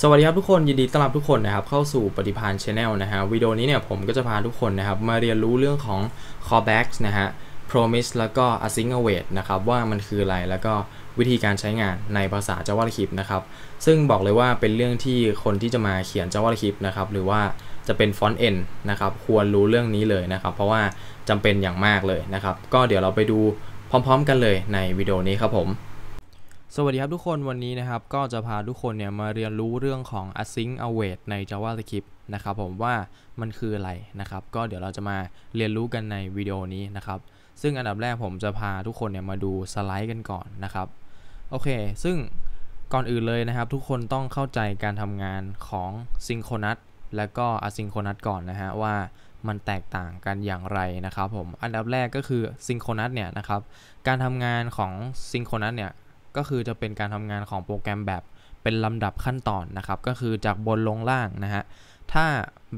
สวัสดีครับทุกคน ยินดีต้อนรับทุกคนนะครับเข้าสู่ปฏิพานชาแนลนะฮะวิดีโอนี้เนี่ยผมก็จะพาทุกคนนะครับมาเรียนรู้เรื่องของ callbacks นะฮะ promise แล้วก็ async await นะครับว่ามันคืออะไร แล้วก็วิธีการใช้งานในภาษา JavaScript นะครับ ซึ่งบอกเลยว่าเป็นเรื่องที่คนที่จะมาเขียน JavaScript นะครับ หรือว่าจะเป็น front end นะครับควรรู้เรื่องนี้เลยนะครับเพราะว่าจำเป็นอย่างมากเลยนะครับ ก็เดี๋ยวเราไปดูพร้อมๆ กันเลยในวิดีโอนี้ครับผมสวัสดีครับทุกคนวันนี้นะครับ ก็จะพาทุกคนเนี่ยมาเรียนรู้เรื่องของ async await ใน JavaScript นะครับผมว่ามันคืออะไรนะครับก็เดี๋ยวเราจะมาเรียนรู้กันในวิดีโอนี้นะครับ ซึ่งอันดับแรกผมจะพาทุกคนเนี่ยมาดูสไลด์กันก่อนนะครับโอเค ซึ่งก่อนอื่นเลยนะครับทุกคนต้องเข้าใจการทำงานของ n ิงโครนัสและก็อ s y n c h r o n o u s ก่อนนะฮะว่ามันแตกต่างกันอย่างไรนะครับ ผมอันดับแรกก็คือ n ิงโครนัสเนี่ยนะครับการทำงานของ n ิงโครนัสเนี่ยก็คือจะเป็นการทำงานของโปรแกรมแบบเป็นลำดับขั้นตอนนะครับ ก็คือจากบนลงล่าง นะฮะ ถ้า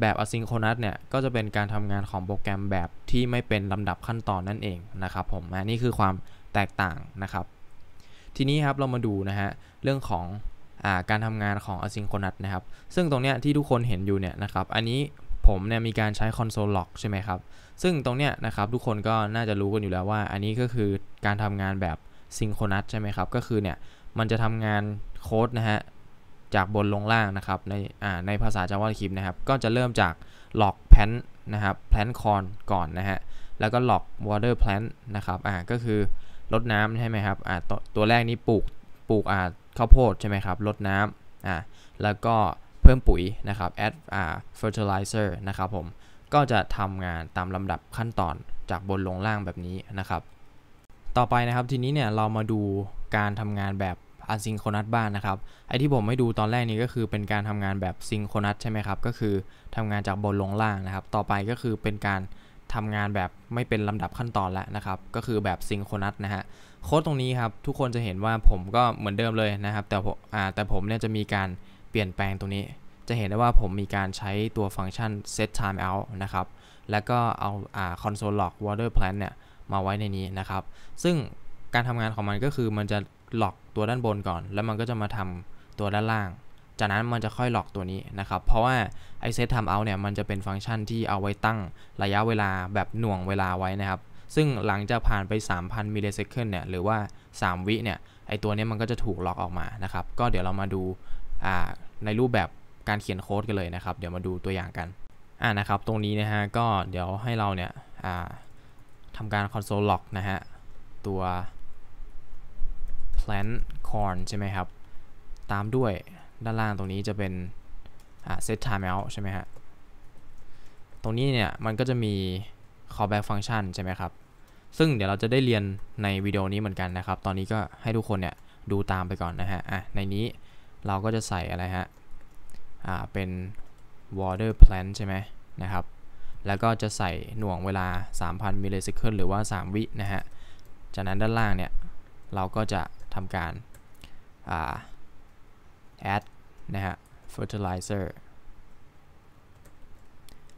แบบ asynchronous เนี่ย ก็จะเป็นการทำงานของโปรแกรมแบบที่ไม่เป็นลำดับขั้นตอนนั่นเอง นะครับผมนะนี่คือความแตกต่างนะครับ ทีนี้ ครับ เรามาดูนะฮะเรื่องของอาการทำงานของ asynchronous นะครับ ซึ่งตรงเนี้ยที่ทุกคนเห็นอยู่เนี่ยนะครับอันนี้ผมเนี่ยมีการใช้ console log ใช่ไหมครับซึ่งตรงเนี้ยนะครับทุกคนก็น่าจะรู้กันอยู่แล้วว่าอันนี้ก็คือการทำงานแบบซิงโครนัสใช่ไหมครับ ก็คือเนี่ยมันจะทำงานโค้ดนะฮะ จากบนลงล่างนะครับ ในอ่าในภาษา JavaScript นะครับ ก็จะเริ่มจากหลอกแพนนะครับ แพลนคอนก่อนนะฮะ แล้วก็หลอก water plant นะครับ อ่าก็คือลดน้ำใช่ไหมครับอ่าตตัวแรกนี้ปลูกปลูกอ่าข้าวโพดใช่ไหมครับลดน้ำอ่าแล้วก็เพิ่มปุ๋ยนะครับ add อ่า fertilizer นะครับผม ก็จะทำงานตามลำดับขั้นตอนจากบนลงล่างแบบนี้นะครับต่อไปนะครับทีนี้เนี่ยเรามาดูการทำงานแบบอันซิงโครนัสบ้างนนะครับ ไอที่ผมให้ดูตอนแรกนี้ก็คือเป็นการทำงานแบบซิงโครนัสใช่ไหมครับ ก็คือทำงานจากบนลงล่างนะครับ ต่อไปก็คือเป็นการทำงานแบบไม่เป็นลำดับขั้นตอนแล้วนะครับ ก็คือแบบซิงโครนัสนะฮะโค้ดตรงนี้ครับทุกคนจะเห็นว่าผมก็เหมือนเดิมเลยนะครับแต่ผมแต่ผมเนี่ยจะมีการเปลี่ยนแปลงตรงนี้ จะเห็นได้ว่าผมมีการใช้ตัวฟังก์ชัน set time out นะครับแล้วก็เอา console log water plan เนี่ยมาไว้ในนี้นะครับ ซึ่งการทำงานของมันก็คือมันจะหลอกตัวด้านบนก่อน แล้วมันก็จะมาทำตัวด้านล่าง จากนั้นมันจะค่อยหลอกตัวนี้นะครับ เพราะว่าไอเซตทำเอาเนี่ยมันจะเป็นฟังก์ชันที่เอาไว้ตั้งระยะเวลาแบบหน่วงเวลาไว้นะครับ ซึ่งหลังจากผ่านไป3,000มิลลิเซคเนี่ยหรือว่า3วิเนี่ย ไอตัวนี้มันก็จะถูกล็อกออกมานะครับ ก็เดี๋ยวเรามาดูในรูปแบบการเขียนโค้ดกันเลยนะครับ เดี๋ยวมาดูตัวอย่างกัน อ่านะครับ ตรงนี้นะฮะ ก็เดี๋ยวให้เราเนี่ยทำการ console log นะฮะ ตัว plant corn ใช่ไหมครับ ตามด้วยด้านล่างตรงนี้จะเป็น set timeout ใช่ไหมฮะตรงนี้เนี่ยมันก็จะมี callback function ใช่ไหมครับ ซึ่งเดี๋ยวเราจะได้เรียนในวิดีโอนี้เหมือนกันนะครับ ตอนนี้ก็ให้ทุกคนเนี่ยดูตามไปก่อนนะฮะอ่ะในนี้เราก็จะใส่อะไรฮะอ่าเป็น water plant ใช่ไหมนะครับแล้วก็จะใส่หน่วงเวลา 3,000 มิลลิเซคหรือว่า 3 วิ นะฮะ จากนั้นด้านล่างเนี่ย เราก็จะทำการ add นะฮะ fertilizer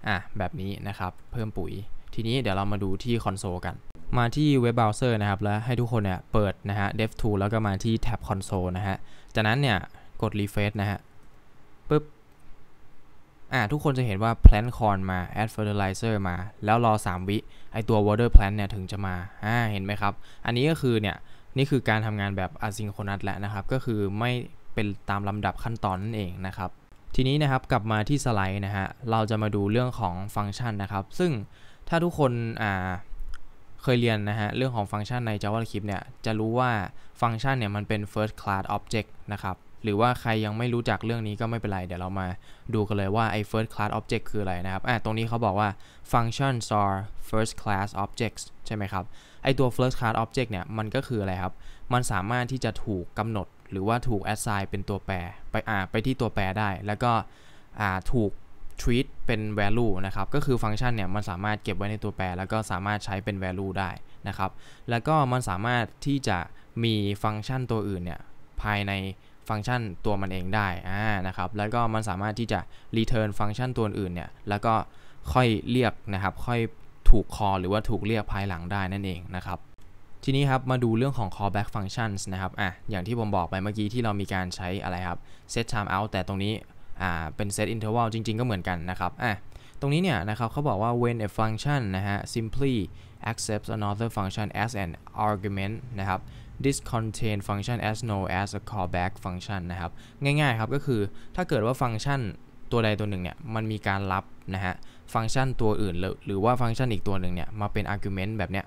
อ่ะ แบบนี้นะครับ เพิ่มปุ๋ย ทีนี้เดี๋ยวเรามาดูที่คอนโซลกัน มาที่เว็บเบราว์เซอร์นะครับแล้วให้ทุกคนเนี่ย เปิดนะฮะ dev tool แล้วก็มาที่แท็บคอนโซลนะฮะ จากนั้นเนี่ย กด refresh นะฮะอ่าทุกคนจะเห็นว่า plant corn มา add fertilizer มา แล้วรอ 3 วิ ไอตัว water plant เนี่ย ถึงจะมา อ่า เห็นไหมครับ อันนี้ก็คือเนี่ย นี่คือการทำงานแบบ asynchronous แล้วนะครับ ก็คือไม่เป็นตามลำดับขั้นตอนนั่นเองนะครับ ทีนี้นะครับกลับมาที่สไลด์นะฮะ เราจะมาดูเรื่องของฟังก์ชันนะครับ ซึ่งถ้าทุกคนอ่าเคยเรียนนะฮะ เรื่องของฟังก์ชันใน JavaScript เนี่ยจะรู้ว่าฟังก์ชันเนี่ยมันเป็น first class object นะครับหรือว่าใครยังไม่รู้จักเรื่องนี้ก็ไม่เป็นไร เดี๋ยวเรามาดูกันเลยว่า ไอ้ first class object คืออะไรนะครับอ่ะตรงนี้เขาบอกว่า functions are first class objects ใช่ไหมครับ ไอ้ตัว first class object เนี่ย มันก็คืออะไรครับ มันสามารถที่จะถูกกำหนด หรือว่าถูก assign เป็นตัวแปร ไปอ่าไปที่ตัวแปรได้ แล้วก็อ่าถูก treat เป็น value นะครับ ก็คือฟังก์ชันเนี่ยมันสามารถเก็บไว้ในตัวแปร แล้วก็สามารถใช้เป็น value ได้นะครับ แล้วก็มันสามารถที่จะมีฟังก์ชันตัวอื่นเนี่ยภายในฟังก์ชันตัวมันเองได้อ่านะครับ แล้วก็มันสามารถที่จะ return ฟังก์ชันตัวอื่นเนี่ย แล้วก็ค่อยเรียกนะครับ ค่อยถูกคอหรือว่าถูกเรียกภายหลังได้นั่นเองนะครับ ทีนี้ครับมาดูเรื่องของ callback functions นะครับอ่ะอย่างที่ผมบอกไปเมื่อกี้ที่เรามีการใช้อะไรครับ set time out แต่ตรงนี้ อ่า เป็น set interval จริงๆ ก็เหมือนกันนะครับอ่ะตรงนี้เนี่ยนะครับเขาบอกว่า when a function นะฮะ simply accepts another function as an argument นะครับ this contain function as no as a callback function นะครับ ง่ายๆครับก็คือถ้าเกิดว่าฟังก์ชันตัวใดตัวหนึ่งเนี่ยมันมีการรับนะฮะฟังก์ชันตัวอื่น หรือว่าฟังก์ชันอีกตัวหนึ่งเนี่ยมาเป็น argument แบบเนี้ย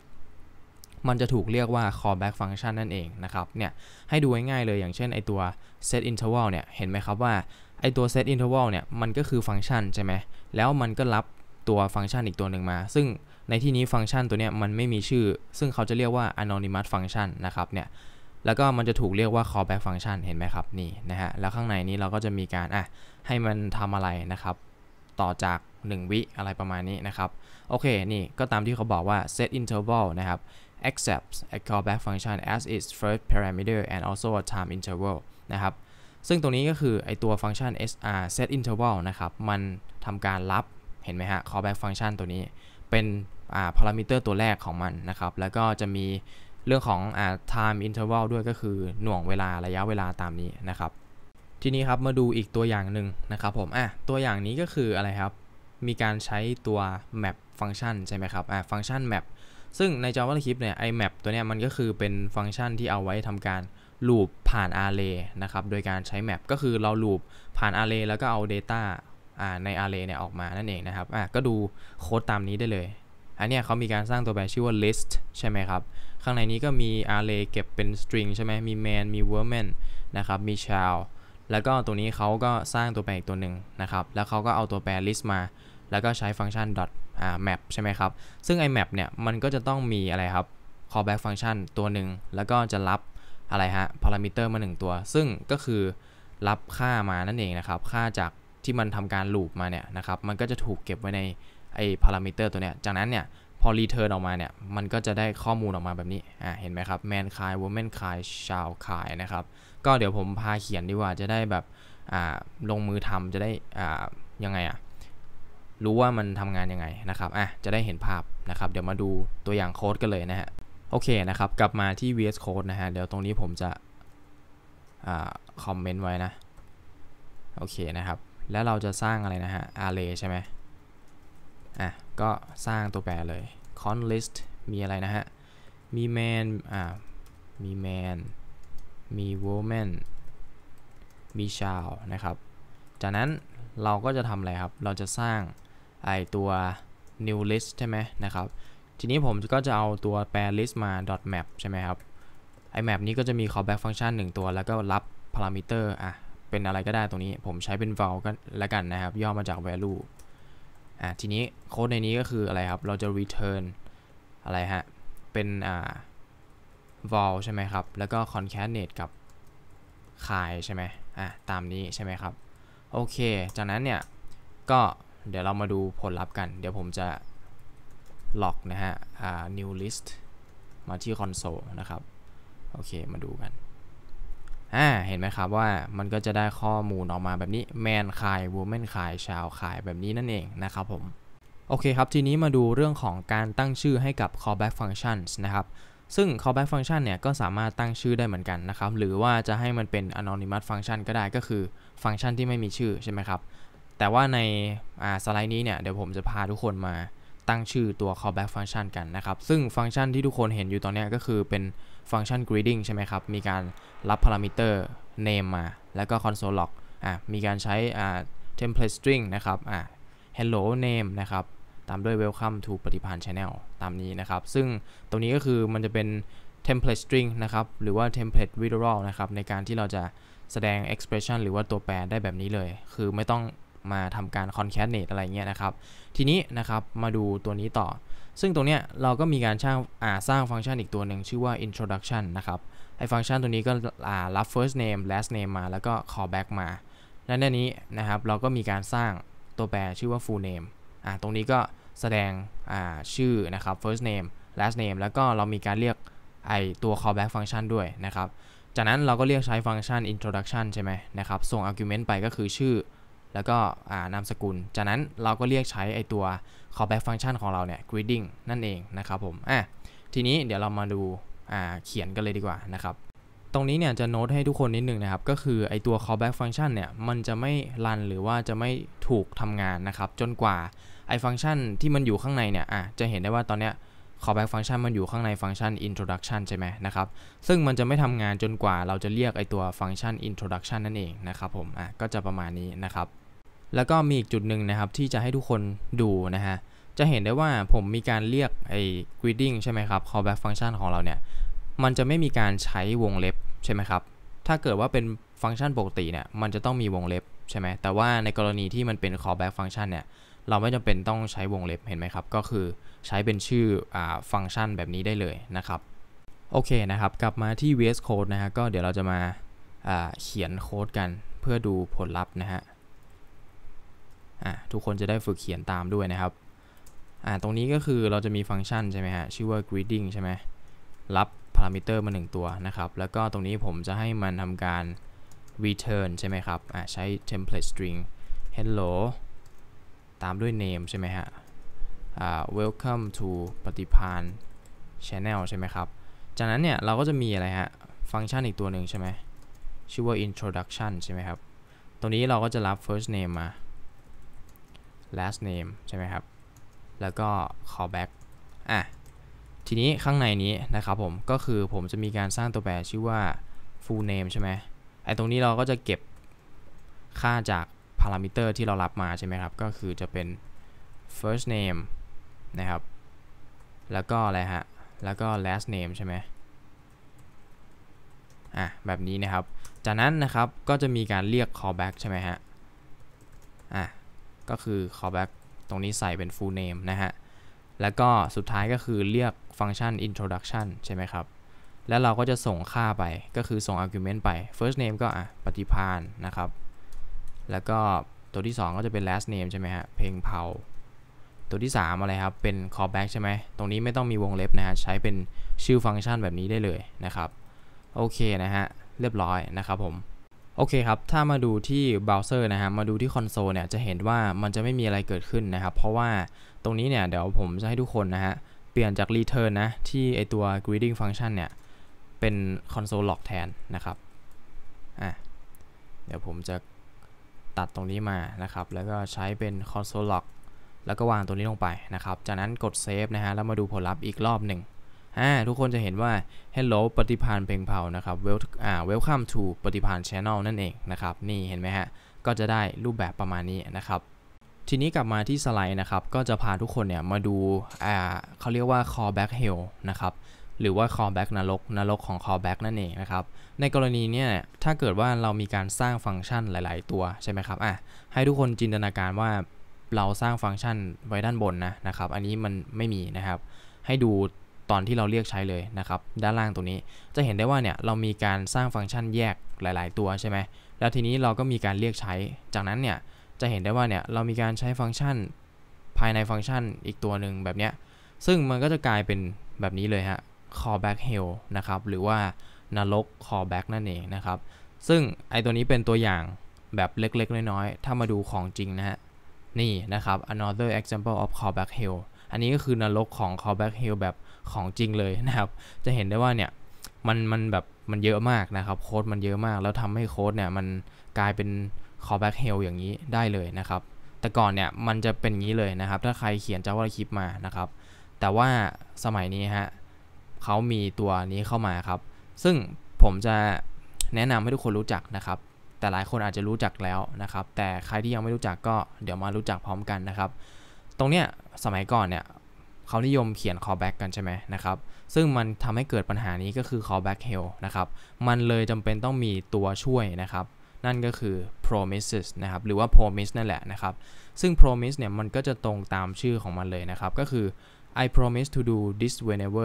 มันจะถูกเรียกว่า callback function นั่นเองนะครับเนี่ยให้ดูง่ายๆเลยอย่างเช่นไอตัว set interval เนี่ยเห็นไหมครับว่าไอตัว set interval เนี่ยมันก็คือฟังก์ชันใช่ไหมแล้วมันก็รับตัวฟังก์ชันอีกตัวหนึ่งมา ซึ่งในที่นี้ฟังก์ชันตัวเนี้ยมันไม่มีชื่อ ซึ่งเขาจะเรียกว่า anonymous function นะครับเนี่ยแล้วก็มันจะถูกเรียกว่า callback function เห็นไหมครับนี่นะฮะแล้วข้างในนี้เราก็จะมีการอ่ะให้มันทำอะไรนะครับ ต่อจาก 1 วิอะไรประมาณนี้นะครับ โอเคนี่ก็ตามที่เขาบอกว่า set interval นะครับ accepts a callback function as its first parameter and also a time interval นะครับ ซึ่งตรงนี้ก็คือไอตัวฟังก์ชัน sr set interval นะครับ มันทำการรับเห็นไหมฮะ callback function ตัวนี้เป็นพารามิเตอร์ตัวแรกของมันนะครับ แล้วก็จะมีเรื่องของอ่า time interval ด้วยก็คือหน่วงเวลาระยะเวลาตามนี้นะครับ ทีนี้ครับมาดูอีกตัวอย่างหนึ่งนะครับผมอ่ะตัวอย่างนี้ก็คืออะไรครับ มีการใช้ตัว map ฟังก์ชันใช่ไหมครับ อ่ะฟังก์ชัน map ซึ่งใน JavaScript เนี่ย ไอ map ตัวเนี้ยมันก็คือเป็นฟังก์ชันที่เอาไว้ทำการลูปผ่าน array นะครับ โดยการใช้ map ก็คือเราลูปผ่าน array แล้วก็เอา data อ่าใน array เนี่ยออกมา นั่นเองนะครับอ่ะก็ดูโค้ดตามนี้ได้เลยอันนี้เขามีการสร้างตัวแปรชื่อว่า list ใช่ไหมครับ ข้างในนี้ก็มี array เก็บเป็น string ใช่ไหม มี man มี woman นะครับ มี child แล้วก็ตัวนี้เขาก็สร้างตัวแปรอีกตัวหนึ่งนะครับ แล้วเขาก็เอาตัวแปร list มา แล้วก็ใช้ฟังก์ชัน dot map ใช่ไหมครับ ซึ่ง i map เนี่ย มันก็จะต้องมีอะไรครับ callback ฟังก์ชันตัวหนึ่งแล้วก็จะรับอะไรฮะ parameter มา1ตัว ซึ่งก็คือรับค่ามานั่นเองนะครับ ค่าจากที่มันทำการลูปมาเนี่ยนะครับ มันก็จะถูกเก็บไว้ในไอ้พารามิเตอร์ตัวเนี้ย จากนั้นเนี่ยพอรีเทิร์นออกมาเนี่ยมันก็จะได้ข้อมูลออกมาแบบนี้ อ่า เห็นไหมครับแมนคายวอแมนคายชาวคายนะครับ ก็เดี๋ยวผมพาเขียนดีกว่าจะได้แบบ อ่า ลงมือทำจะได้อ่า ยังไงอ่ะ รู้ว่ามันทำงานยังไงนะครับ อ่ะ จะได้เห็นภาพนะครับ เดี๋ยวมาดูตัวอย่าง โค้ดกันเลยนะฮะ โอเคนะครับกลับมาที่ VS Code นะฮะ เดี๋ยวตรงนี้ผมจะ อ่า คอมเมนต์ไว้นะ โอเคนะครับ แล้วเราจะสร้างอะไรนะฮะ array ใช่ไหมอ่ะก็สร้างตัวแปร เลย con list มีอะไร นะฮะ มี man อ่ามี man มี woman มี child นะครับ จากนั้นเราก็จะทำอะไร ครับ เราจะสร้าง ไอตัว new list ใช่ไหมนะครับ ทีนี้ผม ก็จะเอาตัวแปร list มา dot map ใช่ไหมครับ ไอ map นี้ก็จะมี callback function 1ตัว แล้วก็รับ พารามิเตอร์อ่ะเป็นอะไรก็ได้ตรงนี้ ผมใช้เป็น val ก็แล้วกันนะครับ ย่อมาจาก value อ่ะทีนี้โค้ดในนี้ก็คืออะไรครับ เราจะ return อะไรฮะ เป็นอ่า vol ใช่ไหมครับ แล้วก็ concatenate กับายใช่ไหม อ่ะตามนี้ใช่ไหมครับ โอเคจากนั้นเนี่ย ก็เดี๋ยวเรามาดูผลลัพธ์กัน เดี๋ยวผมจะ l o g นะฮะ new list มาที่คอนโซลนะครับ โอเค มาดูกันอ่าเห็นไหมครับว่ามันก็จะได้ข้อมูลออกมาแบบนี้แมนคายวูแมนคายชาวคายแบบนี้นั่นเองนะครับผม โอเคครับทีนี้มาดูเรื่องของการตั้งชื่อให้กับ callback functions นะครับ ซึ่ง callback function เนี่ยก็สามารถตั้งชื่อได้เหมือนกันนะครับ หรือว่าจะให้มันเป็น anonymous function ก็ได้ก็คือฟังก์ชันที่ไม่มีชื่อใช่ไหมครับ แต่ว่าในสไลด์นี้เนี่ยเดี๋ยวผมจะพาทุกคนมาตั้งชื่อตัว callback function กันนะครับ ซึ่งฟังก์ชันที่ทุกคนเห็นอยู่ตอนนี้ก็คือเป็นฟังก์ชัน greeting ใช่ไหมครับ มีการรับพารามิเตอร์ name มา แล้วก็ console log อ่ะมีการใช้อ่า template string นะครับ อ่ะ hello name นะครับ ตามด้วย welcome to ปฏิพันธ์ channel ตามนี้นะครับ ซึ่งตรงนี้ก็คือมันจะเป็น template string นะครับ หรือว่า template literal นะครับ ในการที่เราจะแสดง expression หรือว่าตัวแปรได้แบบนี้เลย คือไม่ต้องมาทำการคอนแคสเนตอะไรเงี้ยนะครับ ทีนี้ นะครับมาดูตัวนี้ต่อ ซึ่งตรงเนี้ยเราก็มีการสร้างอ่าสร้างฟังก์ชันอีกตัวหนึ่งชื่อว่า introduction นะครับ ไอ้ฟังก์ชันตัวนี้ก็อ่ารับ first name last name มาแล้วก็ callback มาและในนี้นะครับเราก็มีการสร้างตัวแปรชื่อว่า full name อ่าตรงนี้ก็แสดงอ่าชื่อนะครับ first name last name แล้วก็เรามีการเรียกไอตัว callback ฟังก์ชันด้วยนะครับ จากนั้นเราก็เรียกใช้ฟังก์ชัน introduction ใช่ไหมนะครับ ส่ง argument ไปก็คือชื่อแล้วก็นามสกุล จากนั้นเราก็เรียกใช้ไอตัว callback function ของเราเนี่ย greeting นั่นเองนะครับผม อ่ะ ทีนี้เดี๋ยวเรามาดูเขียนกันเลยดีกว่านะครับ ตรงนี้เนี่ยจะโน้ตให้ทุกคนนิดนึงนะครับ ก็คือไอตัว callback function เนี่ยมันจะไม่รันหรือว่าจะไม่ถูกทำงานนะครับจนกว่าไอฟังก์ชันที่มันอยู่ข้างในเนี่ย อ่ะ จะเห็นได้ว่าตอนเนี้ย callback function มันอยู่ข้างในฟังก์ชัน introduction ใช่ไหมนะครับ ซึ่งมันจะไม่ทำงานจนกว่าเราจะเรียกไอตัวฟังก์ชัน introduction นั่นเองนะครับ ผม อ่ะ ก็จะประมาณนี้นะครับแล้วก็มีอีกจุดหนึ่งนะครับ ที่จะให้ทุกคนดูนะฮะ จะเห็นได้ว่าผมมีการเรียกไอ้ greeting ใช่ไหมครับ callback function ของเราเนี่ย มันจะไม่มีการใช้วงเล็บ ใช่ไหมครับ ถ้าเกิดว่าเป็นฟังก์ชันปกติเนี่ย มันจะต้องมีวงเล็บ ใช่ไหมแต่ว่าในกรณีที่มันเป็น callback function เนี่ย เราไม่จำเป็นต้องใช้วงเล็บเห็นไหมครับ ก็คือใช้เป็นชื่ออฟังก์ชันแบบนี้ได้เลยนะครับ โอเคนะครับ กลับมาที่ VS Code นะฮะ ก็เดี๋ยวเราจะมาเขียนโค้ดกันเพื่อดูผลลัพธ์นะฮะอ่ะทุกคนจะได้ฝึกเขียนตามด้วยนะครับอ่ตรงนี้ก็คือเราจะมีฟังก์ชันใช่ไหมฮะ ชื่อว่า greeting ใช่ไหม รับพารามิเตอร์มา1ตัวนะครับ แล้วก็ตรงนี้ผมจะให้มันทำการ return ใช่ไหมครับอ่ะใช้ template string hello ตามด้วย name ใช่ไหมฮะอ่า welcome to ปฏิพาน channel ใช่ไหมครับ จากนั้นเนี่ยเราก็จะมีอะไรฮะ ฟังก์ชันอีกตัวหนึ่งใช่ไหม ชื่อว่า introduction ใช่ไหมครับ ตรงนี้เราก็จะรับ first name มา last name ใช่ไหมครับ แล้วก็ callback อ่ะ ทีนี้ข้างในนี้นะครับผม ก็คือผมจะมีการสร้างตัวแปรชื่อว่า full name ใช่ไหมไอ้ตรงนี้เราก็จะเก็บค่าจากพารามิเตอร์ที่เรารับมาใช่ไหมครับ ก็คือจะเป็น first name นะครับ แล้วก็อะไรฮะ แล้วก็ last name ใช่ไหมอ่ะ แบบนี้นะครับ จากนั้นนะครับ ก็จะมีการเรียก callback ใช่ไหมฮะ อ่ะก็คือ callback ตรงนี้ใส่เป็น full name นะฮะ แล้วก็สุดท้ายก็คือเรียกฟังก์ชัน introduction ใช่ไหมครับ แล้วเราก็จะส่งค่าไป ก็คือส่ง argument ไป first name ก็อ่ะ ปฏิพานนะครับ แล้วก็ตัวที่ 2 ก็จะเป็น last name ใช่ไหมฮะ เพลงเผา ตัวที่3อะไรครับ เป็น callback ใช่ไหม ตรงนี้ไม่ต้องมีวงเล็บนะฮะ ใช้เป็นชื่อฟังก์ชันแบบนี้ได้เลยนะครับ โอเคนะฮะ เรียบร้อยนะครับผมโอเคครับ ถ้ามาดูที่เบราว์เซอร์นะฮะ มาดูที่คอนโซลเนี่ย จะเห็นว่ามันจะไม่มีอะไรเกิดขึ้นนะครับ เพราะว่าตรงนี้เนี่ยเดี๋ยวผมจะให้ทุกคนนะฮะ เปลี่ยนจาก return นะที่ไอตัว greeting function เนี่ย เป็นคอนโซล log แทนนะครับ อ่ะ เดี๋ยวผมจะตัดตรงนี้มานะครับ แล้วก็ใช้เป็นคอนโซล log แล้วก็วางตัวนี้ลงไปนะครับ จากนั้นกด save นะฮะ แล้วมาดูผลลัพธ์อีกรอบหนึ่งอ่าทุกคนจะเห็นว่า Hello ปฏิพานเพลงเผานะครับ Wel อ่า Welcome to ปฏิพาน Channel นั่นเองนะครับ นี่เห็นไหมฮะ ก็จะได้รูปแบบประมาณนี้นะครับ ทีนี้กลับมาที่สไลด์นะครับ ก็จะพาทุกคนเนี่ยมาดูอ่าเขาเรียกว่า callback hell นะครับ หรือว่า callback นรก นรกของ callback นั่นเองนะครับ ในกรณีเนี่ยถ้าเกิดว่าเรามีการสร้างฟังก์ชันหลาย ๆ ตัวใช่ไหมครับอ่ะให้ทุกคนจินตนาการว่า เราสร้างฟังก์ชันไว้ด้านบนนะ นะครับ อันนี้มันไม่มีนะครับ ให้ดูอนที่เราเรียกใช้เลยนะครับด้านล่างตัวนี้จะเห็นได้ว่าเนี่ยเรามีการสร้างฟังก์ชันแยกหลาย ๆ ตัวใช่ไหมแล้วทีนี้เราก็มีการเรียกใช้จากนั้นเนี่ยจะเห็นได้ว่าเนี่ยเรามีการใช้ฟังก์ชันภายในฟังก์ชันอีกตัวหนึ่งแบบเนี้ยซึ่งมันก็จะกลายเป็นแบบนี้เลยฮะ callback hell นะครับ หรือว่านรก callback นั่นเองนะครับซึ่งไอตัวนี้เป็นตัวอย่างแบบเล็ก ๆ น้อย ๆ ถ้ามาดูของจริงนะฮะนี่นะครับ another example of callback hell อันนี้ก็คือนรกของ callback hell แบบของจริงเลยนะครับ จะเห็นได้ว่าเนี่ยมันมันแบบมันเยอะมากนะครับ โค้ดมันเยอะมาก แล้วทำให้โค้ดเนี่ยมันกลายเป็น callback hell อย่างนี้ได้เลยนะครับ แต่ก่อนเนี่ยมันจะเป็นอย่างนี้เลยนะครับ ถ้าใครเขียน JavaScript มานะครับ แต่ว่าสมัยนี้ฮะเขามีตัวนี้เข้ามาครับ ซึ่งผมจะแนะนำให้ทุกคนรู้จักนะครับ แต่หลายคนอาจจะรู้จักแล้วนะครับ แต่ใครที่ยังไม่รู้จักก็เดี๋ยวมารู้จักพร้อมกันนะครับ ตรงเนี้ยสมัยก่อนเนี่ยเขานิยมเขียน callback กันใช่ไหมนะครับ ซึ่งมันทำให้เกิดปัญหานี้ก็คือ callback hell นะครับ มันเลยจำเป็นต้องมีตัวช่วยนะครับ นั่นก็คือ promises นะครับ หรือว่า promise นั่นแหละนะครับ ซึ่ง promise เนี่ยมันก็จะตรงตามชื่อของมันเลยนะครับ ก็คือ I promise to do this whenever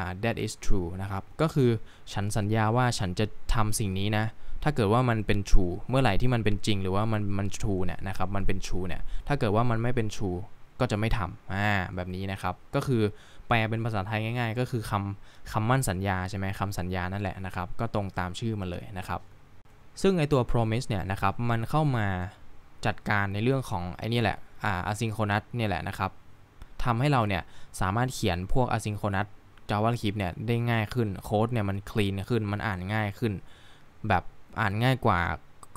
uh, that is true นะครับ ก็คือฉันสัญญาว่าฉันจะทำสิ่งนี้นะ ถ้าเกิดว่ามันเป็น true เมื่อไหร่ที่มันเป็นจริงหรือว่ามันมัน true เนี่ยนะครับ มันเป็น true เนี่ย ถ้าเกิดว่ามันไม่เป็น true ก็จะไม่ทำอ่าแบบนี้นะครับ ก็คือ แปลเป็นภาษาไทยง่ายๆ ก็คือคำคำมั่นสัญญาใช่ไหม คำสัญญานั่นแหละนะครับ ก็ตรงตามชื่อมันเลยนะครับ ซึ่งไอตัว promise เนี่ยนะครับ มันเข้ามาจัดการในเรื่องของ ไอนี่แหละ อ่า asynchronous เนี่ยแหละนะครับ ทำให้เราเนี่ย สามารถเขียนพวก asynchronous JavaScript เนี่ย ได้ง่ายขึ้น โค้ดเนี่ยมันคลีนขึ้น มันอ่านง่ายขึ้น แบบอ่านง่ายกว่า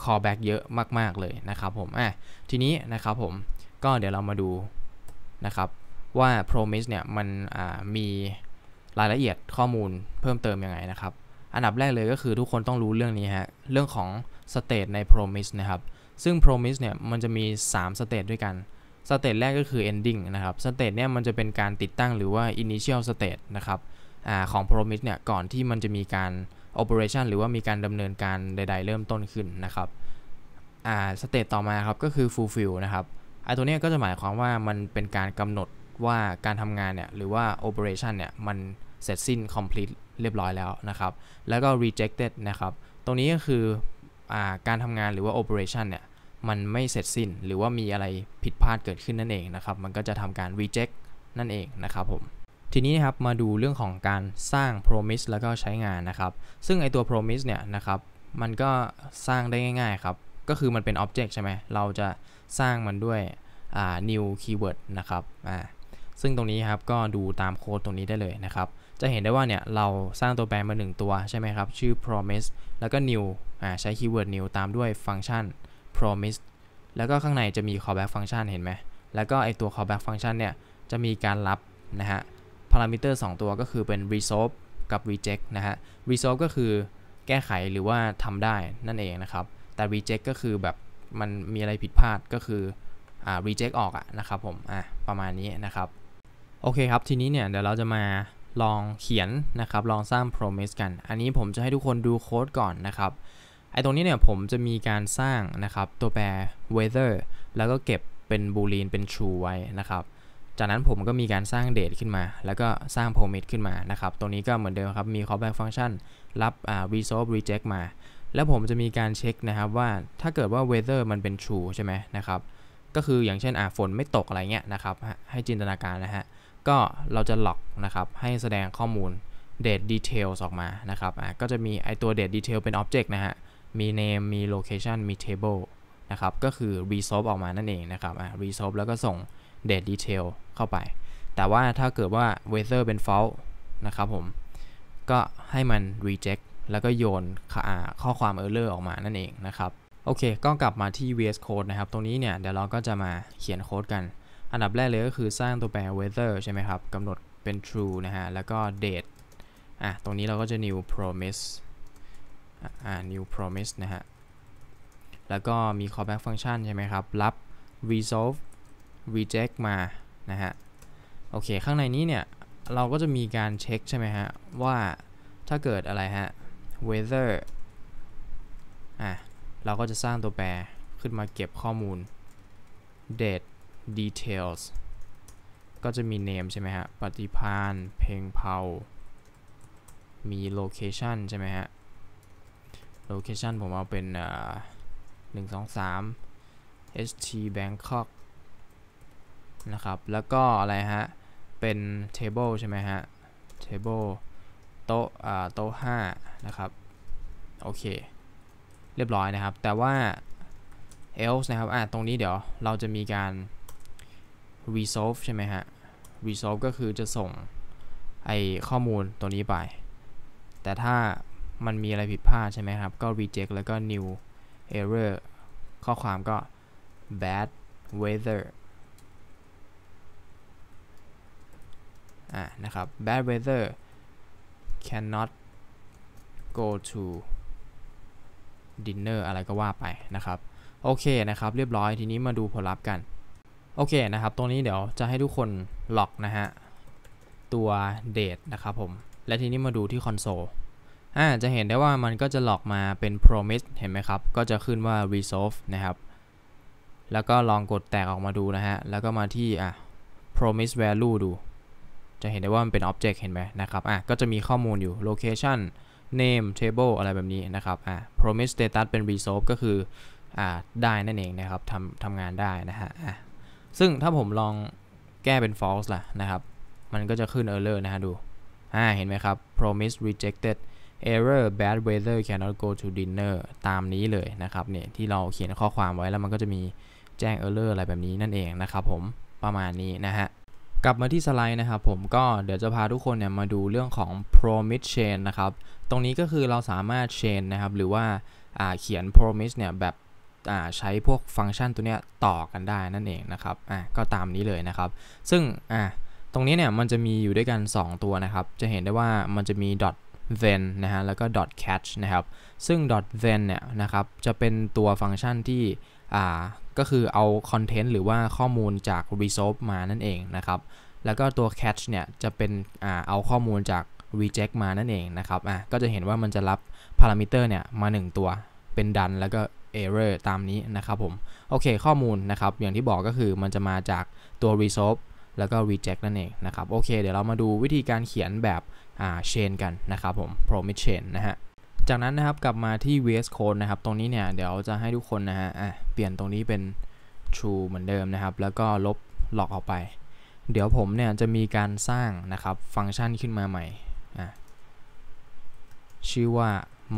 callback เยอะมากๆเลยนะครับผม อ่ะทีนี้นะครับผม ก็เดี๋ยวเรามาดูนะครับว่า promise เนี่ยมันมีรายละเอียดข้อมูลเพิ่มเติมยังไงนะครับ อันดับแรกเลยก็คือทุกคนต้องรู้เรื่องนี้ฮะ เรื่องของ state ใน promise นะครับ ซึ่ง promise เนี่ยมันจะมี 3 state ด้วยกันสเต e แรกก็คือ ending นะครับสเต e เนี่ยมันจะเป็นการติดตั้งหรือว่า initial state นะครับอของ promise เนี่ยก่อนที่มันจะมีการ operation หรือว่ามีการดำเนินการใดๆเริ่มต้นขึ้นนะครับสเต e ต่อมาครับก็คือ fulfill นะครับไอ้ตัวนี้ก็จะหมายความว่ามันเป็นการกำหนดว่าการทำงานเนี่ยหรือว่า operation เนี่ยมันเสร็จสิ้น complete เรียบร้อยแล้วนะครับ แล้วก็ rejected นะครับ ตรงนี้ก็คืออการทำงานหรือว่า operation เนี่ยมันไม่เสร็จสิ้นหรือว่ามีอะไรผิดพลาดเกิดขึ้นนั่นเองนะครับ มันก็จะทำการ reject นั่นเองนะครับผม ทีนี้นะครับ มาดูเรื่องของการสร้าง promise แล้วก็ใช้งานนะครับ ซึ่งไอตัว promise เนี่ยนะครับ มันก็สร้างได้ง่ายๆครับ ก็คือมันเป็น object ใช่ไหมเราจะสร้างมันด้วย new keyword นะครับ ซึ่งตรงนี้ครับก็ดูตามโค้ดตรงนี้ได้เลยนะครับ จะเห็นได้ว่าเนี่ย เราสร้างตัวแปรมา1ตัวใช่ไหมครับ ชื่อ promise แล้วก็ new ใช้ keyword new ตามด้วยฟังก์ชัน promise แล้วก็ข้างในจะมี callback function เห็นไหม แล้วก็ไอตัว callback function เนี่ย จะมีการรับนะฮะ พารามิเตอร์2 ตัวก็คือเป็น resolve กับ reject นะฮะ resolve ก็คือ แก้ไขหรือว่าทำได้นั่นเองนะครับ แต่ reject ก็คือแบบมันมีอะไรผิดพลาดก็คืออ่า reject ออกอะนะครับผมอ่ะประมาณนี้นะครับโอเคครับทีนี้เนี่ย เดี๋ยวเราจะมาลองเขียนนะครับลองสร้าง promise กัน อันนี้ผมจะให้ทุกคนดูโค้ดก่อนนะครับไอ้ตรงนี้เนี่ยผมจะมีการสร้างนะครับตัวแปร weather แล้วก็เก็บเป็น boolean เป็น true ไว้นะครับจากนั้นผมก็มีการสร้าง date ขึ้นมา แล้วก็สร้าง promise ขึ้นมานะครับตรงนี้ก็เหมือนเดิมครับ มี callback function รับ resolve reject มาแล้วผมจะมีการเช็คนะครับว่าถ้าเกิดว่า weather มันเป็น true ใช่ไหมนะครับก็คืออย่างเช่นอ่าฝนไม่ตกอะไรเงี้ยนะครับให้จินตนาการนะฮะ ก็เราจะล็อกนะครับ ให้แสดงข้อมูล date details ออกมานะครับอ่ะก็จะมีไอตัว date detail เป็น object นะฮะ มี name มี location มี table นะครับ ก็คือ resolve ออกมานั่นเองนะครับอ่ะ resolve แล้วก็ส่ง date detail เข้าไป แต่ว่าถ้าเกิดว่า weather เป็น false นะครับผมก็ให้มัน reject แล้วก็โยนข้อความ error ออกมานั่นเองนะครับ โอเค ก็กลับมาที่ VS Code นะครับ ตรงนี้เนี่ย เดี๋ยวเราก็จะมาเขียนโค้ดกัน อันดับแรกเลยก็คือสร้างตัวแปร weather ใช่ไหมครับกำหนดเป็น true นะฮะ แล้วก็ date อ่ะ ตรงนี้เราก็จะ new promise อ่า new promise นะฮะ แล้วก็มี callback function ใช่ไหมครับรับ resolve reject มา นะฮะ โอเค ข้างในนี้เนี่ย เราก็จะมีการเช็คใช่ไหมฮะว่าถ้าเกิดอะไรฮะ weather อ่ะ เราก็จะสร้างตัวแปรขึ้นมาเก็บข้อมูล date details ก็จะมี name ใช่ไหมฮะ ปฏิพานเพลงเผา มี location ใช่ไหมฮะ location ผมเอาเป็นหนึ่งสองสาม st bangkok นะครับ แล้วก็อะไรฮะ เป็น table ใช่ไหมฮะ table โต๊ะโต๊ะห้านะครับ โอเค เรียบร้อยนะครับ แต่ว่า else นะครับ อ่ะ ตรงนี้ เดี๋ยว เราจะมีการ resolve ใช่ไหมฮะ resolve ก็คือจะส่ง ไอข้อมูล ตัวนี้ไป แต่ถ้า มันมีอะไรผิดพลาดใช่ไหมครับ ก็ reject แล้วก็ new error ข้อความก็ bad weather อ่ะ นะครับ bad weather cannot go to dinner อะไรก็ว่าไปนะครับโอเคนะครับ เรียบร้อยทีนี้มาดูผลลัพธ์กัน โอเคนะครับตรงนี้เดี๋ยวจะให้ทุกคนล็อกนะฮะตัวเดทนะครับผม และทีนี้มาดูที่คอนโซลอ่าจะเห็นได้ว่ามันก็จะล็อกมาเป็น promise เห็นไหมครับ ก็จะขึ้นว่า resolve นะครับ แล้วก็ลองกดแตกออกมาดูนะฮะแล้วก็มาที่อ่ะ promise value ดูจะเห็นได้ว่ามันเป็นออ็บเจกต์เห็นไหมนะครับ อ่ะ ก็จะมีข้อมูลอยู่ location name table อะไรแบบนี้นะครับ อ่ะ promise status เป็น resolve ก็คือ อ่า ได้นั่นเองนะครับ ทำ ทำงานได้นะฮะ อ่ะ ซึ่งถ้าผมลองแก้เป็น false ล่ะ นะครับ มันก็จะขึ้น error นะฮะดู อ่า เห็นไหมครับ promise rejected error bad weather cannot go to dinner ตามนี้เลยนะครับ เนี่ย ที่เราเขียนข้อความไว้แล้วมันก็จะมีแจ้ง error อะไรแบบนี้นั่นเองนะครับผม ประมาณนี้นะฮะกลับมาที่สไลด์นะครับ ผมก็เดี๋ยวจะพาทุกคนเนี่ยมาดูเรื่องของ promise chain นะครับ ตรงนี้ก็คือเราสามารถ chain นะครับหรือว่าเขียน promise เนี่ยแบบใช้พวกฟังก์ชันตัวนี้ต่อกันได้นั่นเองนะครับก็ตามนี้เลยนะครับ ซึ่งตรงนี้เนี่ยมันจะมีอยู่ด้วยกัน 2 ตัวนะครับจะเห็นได้ว่ามันจะมี t h e n นะฮะแล้วก็ catch นะครับซึ่ง then เนี่ยนะครับจะเป็นตัวฟังก์ชันที่ก็คือเอาคอนเทนต์หรือว่าข้อมูลจาก r e s o l v e มานั่นเองนะครับ แล้วก็ตัว catch เนี่ยจะเป็นอ่าเอาข้อมูลจาก reject มานั่นเองนะครับ อ่ะ ก็จะเห็นว่ามันจะรับ พารามิเตอร์เนี่ยมา1ตัว เป็นดัน แล้วก็ error ตามนี้นะครับผม โอเค ข้อมูลนะครับ อย่างที่บอกก็คือมันจะมาจากตัว r e s o l v e แล้วก็ reject นั่นเองนะครับ โอเค เดี๋ยวเรามาดูวิธีการเขียนแบบ chain กันนะครับผม promise chain นะฮะจากนั้นนะครับ กลับมาที่ VS Code นะครับ ตรงนี้เนี่ย เดี๋ยวจะให้ทุกคนนะฮะอ่ะเปลี่ยนตรงนี้เป็น True เหมือนเดิมนะครับ แล้วก็ลบหลอกออกไป เดี๋ยวผมเนี่ย จะมีการสร้างนะครับฟังก์ชันขึ้นมาใหม่อ่ะชื่อว่า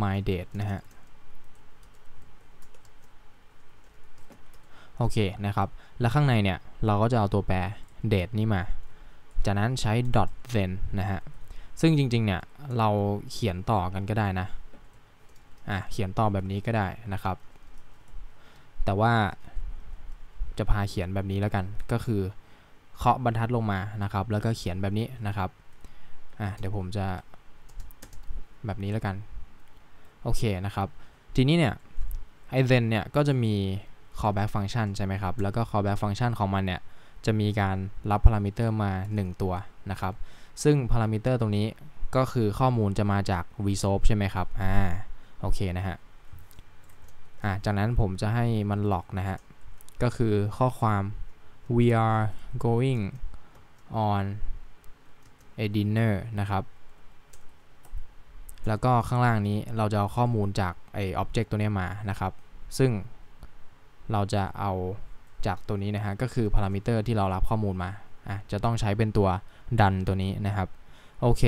my date นะฮะ โอเคนะครับ แล้วข้างในเนี่ย เราก็จะเอาตัวแปร date นี่มา จากนั้นใช้ dot then นะฮะ ซึ่งจริง ๆ เนี่ยเราเขียนต่อกันก็ได้นะอ่ะเขียนต่อแบบนี้ก็ได้นะครับ แต่ว่าจะพาเขียนแบบนี้แล้วกัน ก็คือเคาะบรรทัดลงมานะครับ แล้วก็เขียนแบบนี้นะครับอ่ะเดี๋ยวผมจะแบบนี้แล้วกันโอเคนะครับ ทีนี้เนี่ยไอเซนเนี่ยก็จะมี callback function ใช่ไหมครับแล้วก็ callback function ของมันเนี่ยจะมีการรับพารามิเตอร์มา 1 ตัวนะครับซึ่งพารามิเตอร์ตรงนี้ก็คือข้อมูลจะมาจาก resolve ใช่ไหมครับอ่าโอเคนะฮะอ่าจากนั้นผมจะให้มันหลอกนะฮะ ก็คือข้อความ we are going on a dinner นะครับ แล้วก็ข้างล่างนี้เราจะเอาข้อมูลจากไอ้บเจกต์ตัวนี้มานะครับ ซึ่งเราจะเอาจากตัวนี้นะฮะ ก็คือพารามิเตอร์ที่เรารับข้อมูลมาอ่ะจะต้องใช้เป็นตัวดันตัวนี้นะครับ โอเค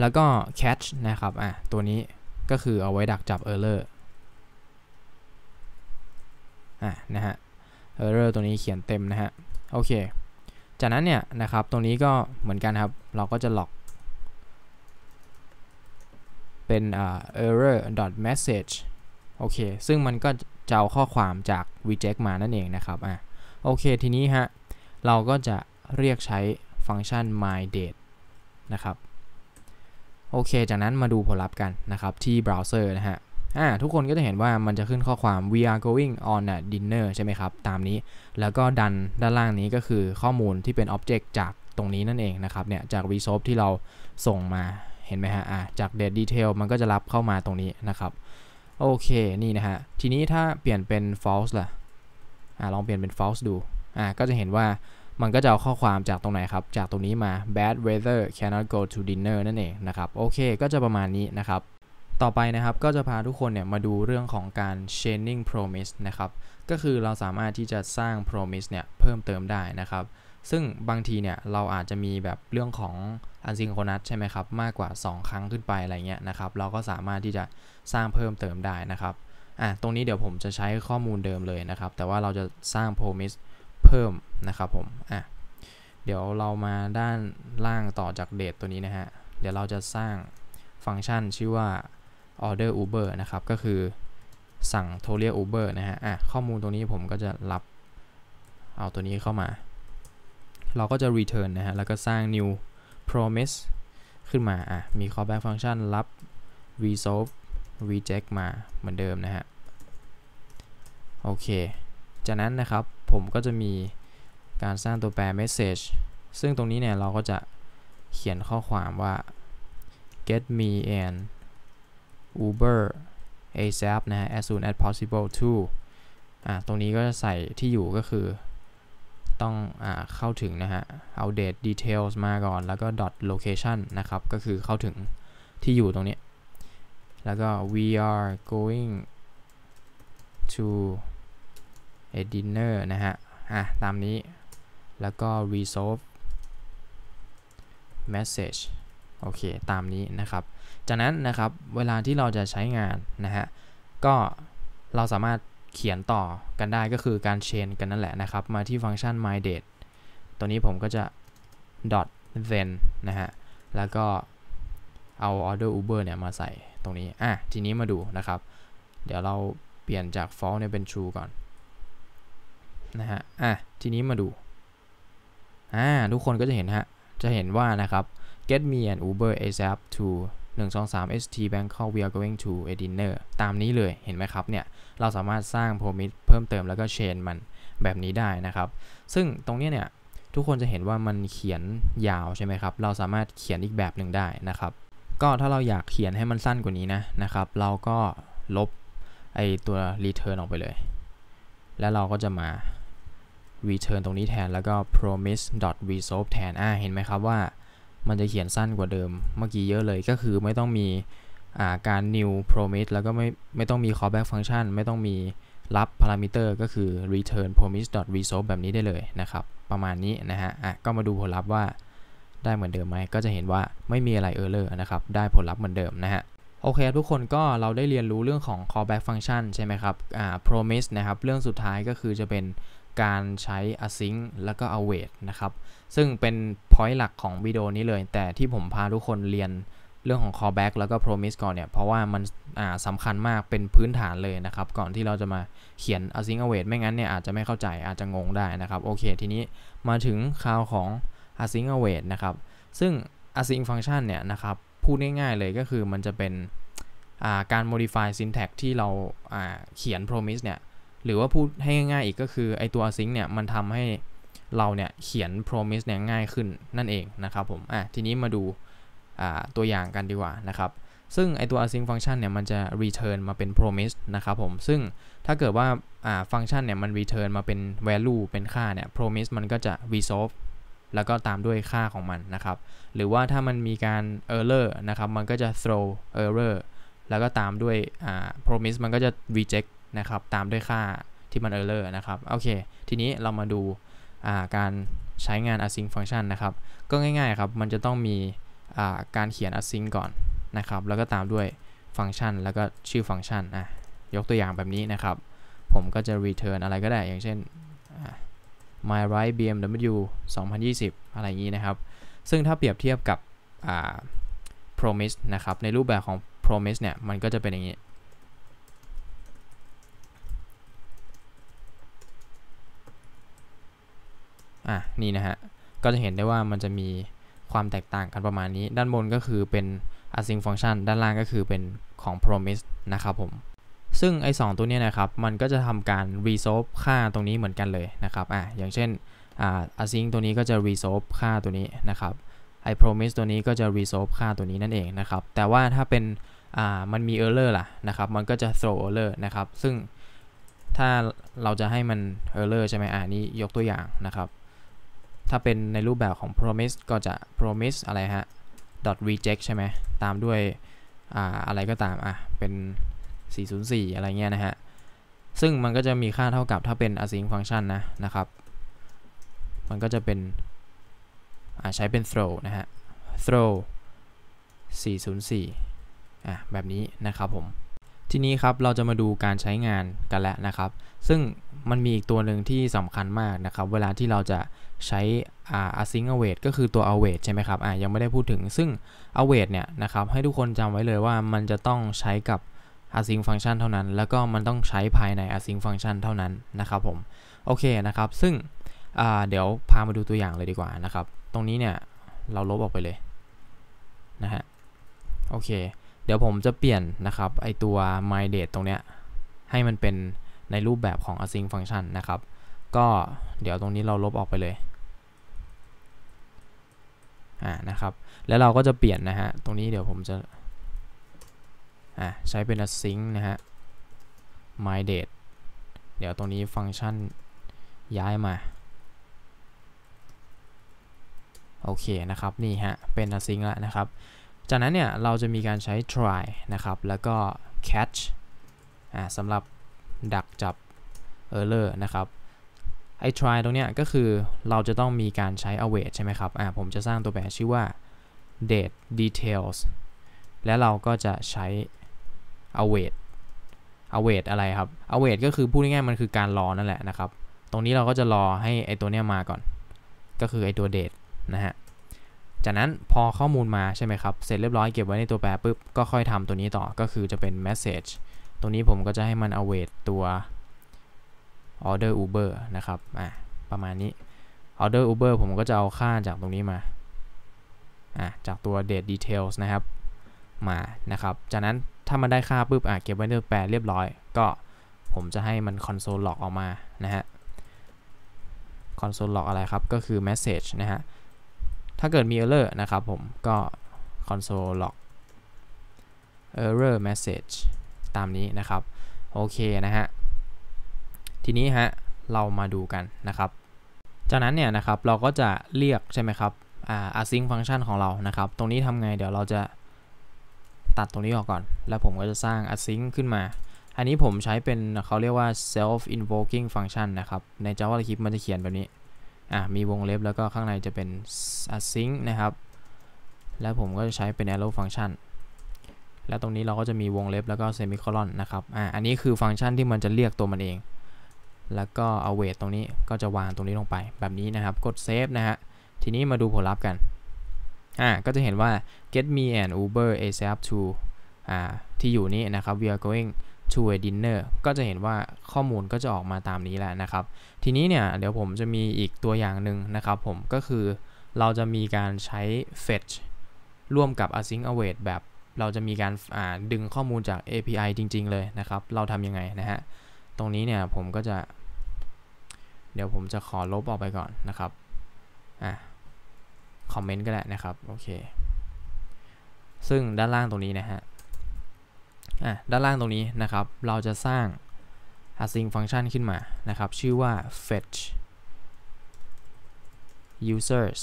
แล้วก็ catch นะครับอ่ะตัวนี้ก็คือเอาไว้ดักจับ error อ่ะนะฮะ error ตัวนี้เขียนเต็มนะฮะ โอเค จากนั้นเนี่ยนะครับ ตรงนี้ก็เหมือนกันครับ เราก็จะล็อก เป็น error dot message โอเค ซึ่งมันก็จะเอาข้อความจาก reject มานั่นเองนะครับ อ่ะโอเค ทีนี้ฮะ เราก็จะเรียกใช้ฟังก์ชัน my date นะครับโอเค จากนั้นมาดูผลลัพธ์กันนะครับ ที่เบราว์เซอร์นะฮะ อ่าทุกคนก็จะเห็นว่ามันจะขึ้นข้อความ we are going on a dinner ใช่ไหมครับ ตามนี้ แล้วก็ดันด้านล่างนี้ก็คือข้อมูลที่เป็นออ็บเจกต์จากตรงนี้นั่นเองนะครับเนี่ยจาก r e s o u r c ที่เราส่งมาเห็นไหมฮะ อ่าจากเดตดีเทลมันก็จะรับเข้ามาตรงนี้นะครับ โอเค นี่นะฮะ ทีนี้ถ้าเปลี่ยนเป็น false ล่ะอ่าลองเปลี่ยนเป็น false ดู อ่าก็จะเห็นว่ามันก็จะเอาข้อความจากตรงไหนครับ จากตรงนี้มา bad weather cannot go to dinner นั่นเองนะครับ โอเค ก็จะประมาณนี้นะครับ ต่อไปนะครับ ก็จะพาทุกคนเนี่ยมาดูเรื่องของการ chaining promise นะครับ ก็คือเราสามารถที่จะสร้าง promise เนี่ย เพิ่มเติมได้นะครับ ซึ่งบางทีเนี่ย เราอาจจะมีแบบเรื่องของอันซิงโค n นัสใช่ไหมครับ มากกว่า 2 ครั้งขึ้นไปอะไรเงี้ยนะครับ เราก็สามารถที่จะสร้างเพิ่มเติมได้นะครับ อ่ะ ตรงนี้เดี๋ยวผมจะใช้ข้อมูลเดิมเลยนะครับ แต่ว่าเราจะสร้าง promise เพิ่มนะครับผม อ่ะ เดี๋ยวเรามาด้านล่างต่อจากเดทตัวนี้นะฮะ เดี๋ยวเราจะสร้างฟังก์ชันชื่อว่า order uber นะครับ ก็คือสั่งโทรเรียก uber นะฮะ อ่ะ ข้อมูลตรงนี้ผมก็จะรับเอาตัวนี้เข้ามา เราก็จะ return นะฮะ แล้วก็สร้าง new promise ขึ้นมา อ่ะ มี callback function รับ resolve reject มาเหมือนเดิมนะฮะ โอเค จากนั้นนะครับผมก็จะมีการสร้างตัวแปร message ซึ่งตรงนี้เนี่ยเราก็จะเขียนข้อความว่า get me an Uber ASAP นะฮะ as soon as possible to อ่า ตรงนี้ก็จะใส่ที่อยู่ก็คือ ต้องอ่าเข้าถึงนะฮะเอา date details มาก่อน แล้วก็ dot location นะครับก็คือเข้าถึงที่อยู่ตรงนี้แล้วก็ we are going to dinner นะฮะ อ่ะ ตามนี้ แล้วก็ resolve message โอเค ตามนี้นะครับ จากนั้นนะครับ เวลาที่เราจะใช้งานนะฮะ ก็เราสามารถเขียนต่อกันได้ก็คือการเชนกันนั่นแหละนะครับ มาที่ฟังก์ชัน my date ตัวนี้ผมก็จะ dot then นะฮะ แล้วก็เอา order uber เนี่ยมาใส่ตรงนี้ อ่ะ ทีนี้มาดูนะครับ เดี๋ยวเราเปลี่ยนจาก false เนี่ยเป็น true ก่อนนะฮะ อ่ะ ทีนี้มาดู อ่า ทุกคนก็จะเห็นฮะ จะเห็นว่านะครับ get me an Uber ASAP to 1 2 3 ST Bangkok we are going to a dinner ตามนี้เลย เห็นไหมครับ เนี่ย เราสามารถสร้างโพรมิสเพิ่มเติมแล้วก็เชนมัน แบบนี้ได้นะครับ ซึ่งตรงนี้เนี่ย ทุกคนจะเห็นว่ามันเขียนยาวใช่ไหมครับ เราสามารถเขียนอีกแบบหนึ่งได้นะครับ ก็ถ้าเราอยากเขียนให้มันสั้นกว่านี้นะ นะครับ เราก็ลบไอตัว return ออกไปเลย แล้วเราก็จะมา return ตรงนี้แทน แล้วก็ promise resolve แทน อ่าเห็นไหมครับว่า มันจะเขียนสั้นกว่าเดิม เมื่อกี้เยอะเลย ก็คือไม่ต้องมีการ new promise แล้วก็ไม่ ไม่ต้องมี callback function ไม่ต้องมีรับ parameter ก็คือ return promise resolve แบบนี้ได้เลยนะครับ ประมาณนี้นะฮะ อ่ะ ก็มาดูผลลัพธ์ว่า ได้เหมือนเดิมไหม ก็จะเห็นว่าไม่มีอะไร error นะครับ ได้ผลลัพธ์เหมือนเดิมนะฮะ โอเคทุกคนก็เราได้เรียนรู้เรื่องของ callback function ใช่ไหมครับ อ่า promise นะครับ เรื่องสุดท้ายก็คือจะเป็นการใช้ async แล้วก็ await นะครับ ซึ่งเป็น point หลักของวิดีโอนี้เลย แต่ที่ผมพาทุกคนเรียนเรื่องของ callback แล้วก็ promise ก่อนเนี่ย เพราะว่ามันสำคัญมากเป็นพื้นฐานเลยนะครับ ก่อนที่เราจะมาเขียน async await ไม่งั้นเนี่ย อาจจะไม่เข้าใจอาจจะงงได้นะครับ โอเค ทีนี้มาถึงคราวของ async await นะครับ ซึ่ง async function เนี่ยนะครับพูดง่าย ๆเลยก็คือมันจะเป็นการ modify syntax ที่เราเขียน promise เนี่ยหรือว่าพูดให้ง่ายๆอีกก็คือไอตัว async เนี่ยมันทำให้เราเนี่ย เขียน promise เนี่ยง่ายขึ้นนั่นเองนะครับผม อ่ะ ทีนี้มาดูตัวอย่างกันดีกว่านะครับ ซึ่งไอตัว async function เนี่ยมันจะ return มาเป็น promise นะครับผม ซึ่งถ้าเกิดว่าฟังก์ชันเนี่ยมัน return มาเป็น value เป็นค่าเนี่ย promise มันก็จะ resolve แล้วก็ตามด้วยค่าของมันนะครับ หรือว่าถ้ามันมีการ error นะครับมันก็จะ throw error แล้วก็ตามด้วย promise มันก็จะ reject นะครับ ตามด้วยค่าที่มันเออร์เลอร์นะครับโอเคทีนี้เรามาดูการใช้งาน async function นะครับ ก็ง่าย ๆ ครับ มันจะต้องมีการเขียน async ก่อน นะครับแล้วก็ตามด้วยฟังก์ชัน แล้วก็ชื่อฟังก์ชันอ่ะยกตัวอย่างแบบนี้นะครับ ผมก็จะ return อะไรก็ได้อย่างเช่น my right bmw 2020 อะไรอย่างนี้นะครับซึ่งถ้าเปรียบเทียบกับ promise นะครับในรูปแบบของ promise เนี่ยมันก็จะเป็นอย่างนี้อ่ะนี่นะฮะ ก็จะเห็นได้ว่ามันจะมีความแตกต่างกันประมาณนี้ด้านบนก็คือเป็น async function ด้านล่างก็คือเป็นของ promise นะครับผมซึ่งไอ้2ตัวนี้นะครับมันก็จะทำการ resolve ค่าตรงนี้เหมือนกันเลยนะครับอ่ะอย่างเช่นอ่า async ตัวนี้ก็จะ resolve ค่าตัวนี้นะครับไอ้ promise ตัวนี้ก็จะ resolve ค่าตัวนี้นั่นเองนะครับแต่ว่าถ้าเป็นอ่า มันมี error ล่ะนะครับมันก็จะ throw error นะครับซึ่งถ้าเราจะให้มัน error ใช่ไหมอ่านี้ยกตัวอย่างนะครับถ้าเป็นในรูปแบบของ promise ก็จะ promise อะไร ฮะ dot reject ใช่ไหม ตามด้วย อ่า อะไรก็ตาม อ่ะ เป็น 404 อะไรเงี้ยนะฮะ ซึ่งมันก็จะมีค่าเท่ากับถ้าเป็น async function นะ นะครับ มัน ก็จะเป็น อ่า ใช้เป็น throw นะฮะ throw 404 อ่ะ แบบนี้ นะครับผมทีนี้ครับ เราจะมาดูการใช้งานกันแล้วนะครับ ซึ่งมันมีอีกตัวหนึ่งที่สำคัญมากนะครับ เวลาที่เราจะใช้ async await ก็คือตัว await ใช่ไหมครับยังไม่ได้พูดถึงซึ่ง await เนี่ยนะครับให้ทุกคนจำไว้เลยว่ามันจะต้องใช้กับ async function เท่านั้นแล้วก็มันต้องใช้ภายใน async function เท่านั้นนะครับผม โอเคนะครับซึ่งเดี๋ยวพามาดูตัวอย่างเลยดีกว่านะครับตรงนี้เนี่ยเราลบออกไปเลยนะฮะโอเคดี๋ยวผมจะเปลี่ยนนะครับไอตัว my date ตรงเนี้ยให้มันเป็นในรูปแบบของ async function นะครับ ก็เดี๋ยวตรงนี้เราลบออกไปเลย อ่า นะครับ แล้วเราก็จะเปลี่ยนนะฮะ ตรงนี้เดี๋ยวผมจะ อ่าใช้เป็น async นะฮะ my date เดี๋ยวตรงนี้ฟังก์ชันย้ายมา โอเค นะครับ นี่ฮะ เป็น async แล้วนะครับจากนั้นเนี่ย เราจะมีการใช้ try นะครับ แล้วก็ catch อ่าสำหรับดักจับ error นะครับไอ้ try ตรงเนี้ยก็คือเราจะต้องมีการใช้ await ใช่ไหมครับอ่าผมจะสร้างตัวแปรชื่อว่า date details และเราก็จะใช้ await await อะไรครับ await ก็คือพูดง่ายๆมันคือการรอนั่นแหละนะครับ ตรงนี้เราก็จะรอให้ไอตัวเนี้ยมาก่อน ก็คือไอ้ตัว date นะฮะจากนั้นพอข้อมูลมาใช่ไหมครับ เสร็จเรียบร้อยเก็บไว้ในตัวแปรปุ๊บก็ค่อยทำตัวนี้ต่อก็คือจะเป็น message ตัวนี้ผมก็จะให้มัน await ตัว order uber นะครับ อ่า ประมาณนี้ order uber ผมก็จะเอาค่าจากตรงนี้มา อ่าจากตัว date details นะครับ มานะครับ จากนั้นถ้ามันได้ค่าปุ๊บ อ่าเก็บไว้ในตัวแปรเรียบร้อย ก็ผมจะให้มัน console log ออกมานะฮะ console log อะไรครับ ก็คือ message นะฮะถ้าเกิดมี error นะครับผมก็ console log error message ตามนี้นะครับ โอเคนะฮะ ทีนี้ฮะ เรามาดูกันนะครับ จากนั้นเนี่ยนะครับเราก็จะเรียกใช่ไหมครับ อ่า async function ของเรานะครับ ตรงนี้ทำไงเดี๋ยวเราจะตัดตรงนี้ออกก่อน แล้วผมก็จะสร้าง async ขึ้นมา อันนี้ผมใช้เป็นเขาเรียกว่า self invoking function นะครับ ใน JavaScript มันจะเขียนแบบนี้อ่ะมีวงเล็บแล้วก็ข้างในจะเป็น async นะครับ แล้วผมก็จะใช้เป็น arrow function แล้วตรงนี้เราก็จะมีวงเล็บแล้วก็ semicolon นะครับอ่ะอันนี้คือฟังก์ชันที่มันจะเรียกตัวมันเอง แล้วก็เอาเวทตรงนี้ก็จะวางตรงนี้ลงไปแบบนี้นะครับกด save นะฮะทีนี้มาดูผลลัพธ์กันอ่ะก็จะเห็นว่า get me an d uber asap to อ่าที่อยู่นี้นะครับ we are going to a dinner ก็จะเห็นว่าข้อมูลก็จะออกมาตามนี้แหละนะครับ ทีนี้เนี่ยเดี๋ยวผมจะมีอีกตัวอย่างหนึ่งนะครับผมก็คือเราจะมีการใช้ fetch ร่วมกับ async await แบบเราจะมีการดึงข้อมูลจาก API จริง ๆ เลยนะครับ เราทำยังไงนะฮะ ตรงนี้เนี่ยผมก็จะเดี๋ยวผมจะขอลบออกไปก่อนนะครับ อ่ะ คอมเมนต์ก็ได้นะครับ โอเค ซึ่งด้านล่างตรงนี้นะฮะอ่ะด้านล่างตรงนี้นะครับเราจะสร้าง async function ขึ้นมานะครับชื่อว่า fetch users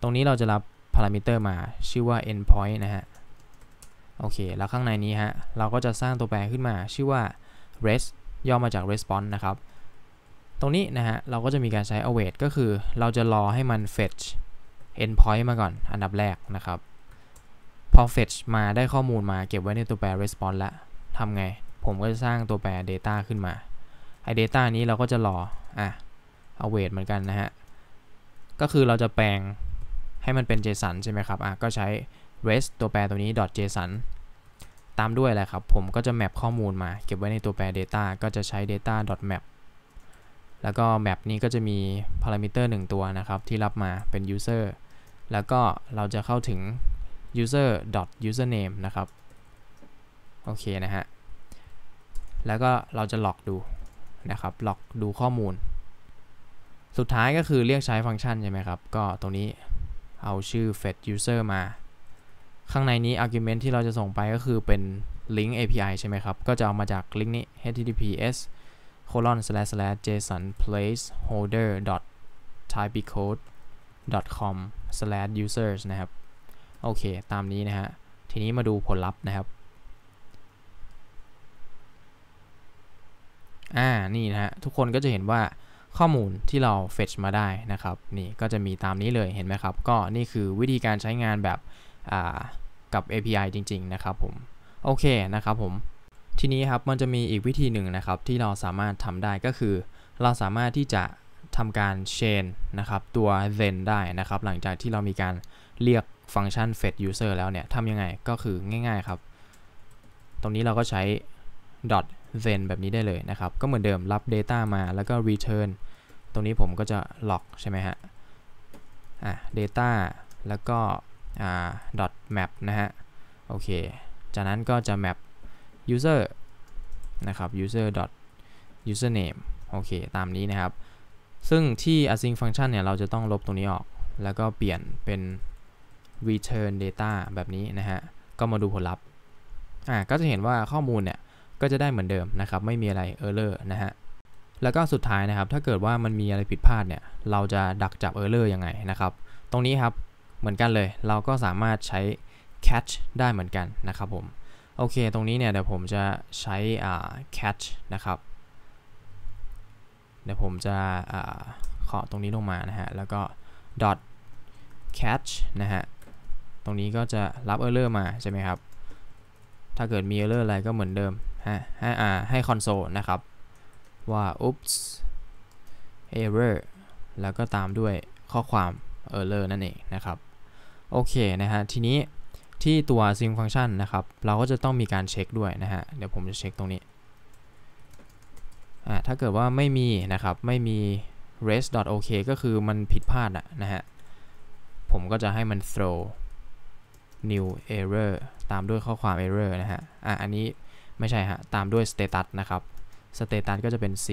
ตรงนี้เราจะรับพารามิเตอร์มาชื่อว่า endpoint นะฮะโอเคแล้วข้างในนี้ฮะเราก็จะสร้างตัวแปรขึ้นมาชื่อว่า res ย่อมาจาก response นะครับ ตรงนี้นะฮะเราก็จะมีการใช้ await ก็คือเราจะรอให้มัน fetch endpoint มาก่อนอันดับแรกนะครับพอ fetch มาได้ข้อมูลมาเก็บไว้ในตัวแปร response ล้ว ทำไง ผมก็จะสร้างตัวแปร data ขึ้นมา ไอ้ data นี้เราก็จะรออ่ะเอา w a i t เหมือนกันนะฮะ ก็คือเราจะแปลงให้มันเป็น json ใช่ไหมครับ อ่ะก็ใช้ rest ตัวแปรตัวนี้ .json ตามด้วยอะไรครับ ผมก็จะ map ข้อมูลมา เก็บไว้ในตัวแปร data ก็จะใช้ data map แล้วก็ map นี้ก็จะมีพารามิเตอร์1ตัวนะครับ ที่รับมาเป็น user แล้วก็เราจะเข้าถึง user username นะครับ โอเคนะฮะ แล้วก็เราจะล็อกดูนะครับล็อกดูข้อมูล สุดท้ายก็คือเรียกใช้ฟังก์ชันใช่ไหมครับ ก็ตรงนี้เอาชื่อ fetch user มา ข้างในนี้ argument ที่เราจะส่งไปก็คือเป็นลิงก์ API ใช่ไหมครับ ก็จะเอามาจากลิงก์นี้ https colon slash slash json placeholder typecode com slash users นะครับโอเค ตามนี้นะฮะ ทีนี้มาดูผลลัพธ์นะครับ อ่า นี่นะฮะ ทุกคนก็จะเห็นว่าข้อมูลที่เรา fetch มาได้นะครับ นี่ก็จะมีตามนี้เลยเห็นไหมครับ ก็นี่คือวิธีการใช้งานแบบกับ API จริง ๆ นะครับผม โอเค นะครับผม ทีนี้ครับ มันจะมีอีกวิธีหนึ่งนะครับที่เราสามารถทำได้ก็คือ เราสามารถที่จะทำการ chain นะครับตัว then ได้นะครับหลังจากที่เรามีการเรียกฟังก์ชัน fetch user แล้วเนี่ยทำยังไงก็คือง่ายๆครับ ตรงนี้เราก็ใช้ dot then แบบนี้ได้เลยนะครับ ก็เหมือนเดิมรับ data มาแล้วก็ return ตรงนี้ผมก็จะ log ใช่ไหมฮะ อ่ะ data แล้วก็ dot map นะฮะ โอเค จากนั้นก็จะ map user นะครับ user dot username โอเค ตามนี้นะครับ ซึ่งที่ async function เนี่ยเราจะต้องลบตรงนี้ออก แล้วก็เปลี่ยนเป็น return data แบบนี้นะฮะ ก็มาดูผลลัพธ์ อ่า ก็จะเห็นว่าข้อมูลเนี่ย ก็จะได้เหมือนเดิมนะครับ ไม่มีอะไร error นะฮะ แล้วก็สุดท้ายนะครับ ถ้าเกิดว่ามันมีอะไรผิดพลาดเนี่ย เราจะดักจับ error ยังไงนะครับ ตรงนี้ครับ เหมือนกันเลย เราก็สามารถใช้ catch ได้เหมือนกันนะครับผม โอเค ตรงนี้เนี่ย เดี๋ยวผมจะใช้ catch นะครับ เดี๋ยวผมจะขอตรงนี้ลงมานะฮะ แล้วก็ dot catch นะฮะรงนี้ก็จะรับ error มาใช่ไหมครับ ถ้าเกิดมี error อะไรก็เหมือนเดิมให้อ่าให้คอนโซลนะครับ ว่า oops error แล้วก็ตามด้วยข้อความ error นั่นเองนะครับโอเคนะฮะ ทีนี้ที่ตัว sync function นะครับ เราก็จะต้องมีการเช็คด้วยนะฮะ เดี๋ยวผมจะเช็คตรงนี้อ่าถ้าเกิดว่าไม่มีนะครับ ไม่มี res.ok t ก็คือมันผิดพลาดอะนะฮะผมก็จะให้มัน throw new error ตามด้วยข้อความ error นะฮะ อ่ะอันนี้ ไม่ใช่ฮะ ตามด้วย status นะครับ status ก็จะเป็น 404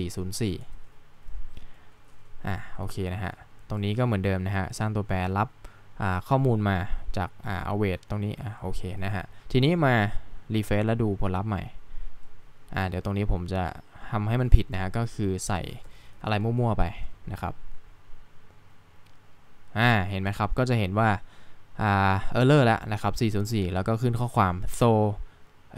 อ่ะโอเคนะฮะ ตรงนี้ก็เหมือนเดิมนะฮะ สร้างตัวแปรรับข้อมูลมาจาก อ่า await ตรงนี้ อ่ะโอเคนะฮะ ทีนี้มา refresh แล้วดูผลลัพธ์ใหม่ อ่า เดี๋ยวตรงนี้ผมจะทำให้มันผิดนะฮะ ก็คือใส่อะไรมั่ว ๆ ไปนะครับ อ่า เห็นไหมครับ ก็จะเห็นว่าเออร์เลอร์แล้วนะครับ 404 แล้วก็ขึ้นข้อความ so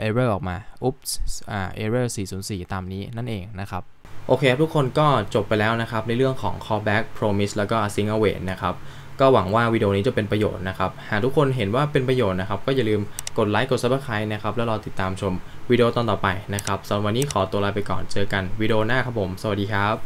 error ออกมา oops อ่า error 404 ตามนี้นั่นเองนะครับ โอเคทุกคนก็จบไปแล้วนะครับ ในเรื่องของ callback promise แล้วก็ async await นะครับ ก็หวังว่าวิดีโอนี้จะเป็นประโยชน์นะครับ หากทุกคนเห็นว่าเป็นประโยชน์นะครับ ก็อย่าลืมกดไลค์ กด subscribe นะครับ แล้วรอติดตามชมวิดีโอตอนต่อไปนะครับสำหรับวันนี้ขอตัวลาไปก่อน เจอกันวิดีโอหน้าครับผม สวัสดีครับ